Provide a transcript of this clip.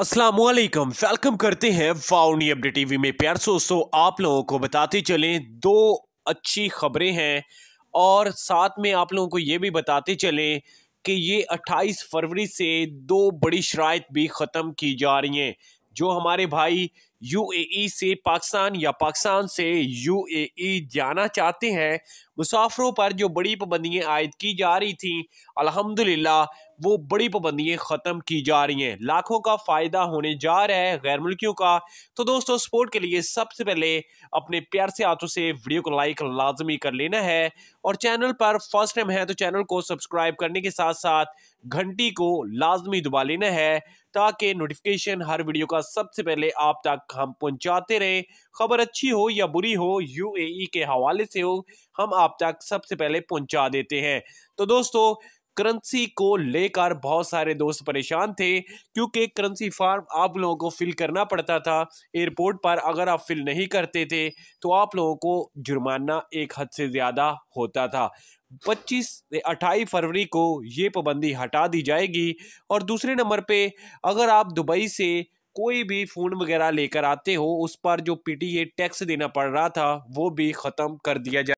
Aslam welcome करते हैं फाउनी update TV में प्यार दोस्तों आप लोगों को बताते चलें दो अच्छी खबरें हैं और साथ में आप लोगों को ये भी बताते चलें कि ये 28 फरवरी से दो बड़ी शराइ भी ख़त्म की जा रही हैं जो हमारे भाई यूएई से पाकिस्तान या पाकिस्तान से यूएई जाना चाहते हैं मुसाफरों पर जो बड़ी पाबंदियाँ आयद की जा रही थी अलहमदिल्ला वो बड़ी पाबंदियाँ ख़त्म की जा रही हैं लाखों का फ़ायदा होने जा रहा है गैर मुल्कियों का तो दोस्तों सपोर्ट के लिए सबसे पहले अपने प्यार से हाथों से वीडियो को लाइक लाजमी कर लेना है और चैनल पर फर्स्ट टाइम है तो चैनल को सब्सक्राइब करने के साथ साथ घंटी को लाजमी दबा लेना है ताकि नोटिफिकेशन हर वीडियो का सबसे पहले आप तक हम पहुंचाते रहें खबर अच्छी हो या बुरी हो यूएई e के हवाले से हो हम आप तक सबसे पहले पहुंचा देते हैं तो दोस्तों करंसी को लेकर बहुत सारे दोस्त परेशान थे क्योंकि करंसी फॉर्म आप लोगों को फिल करना पड़ता था एयरपोर्ट पर अगर आप फिल नहीं करते थे तो आप लोगों को जुर्माना एक हद से ज़्यादा होता था 25 से 28 फरवरी को ये पाबंदी हटा दी जाएगी और दूसरे नंबर पे अगर आप दुबई से कोई भी फ़ोन वगैरह लेकर आते हो उस पर जो पी टैक्स देना पड़ रहा था वो भी ख़त्म कर दिया जाए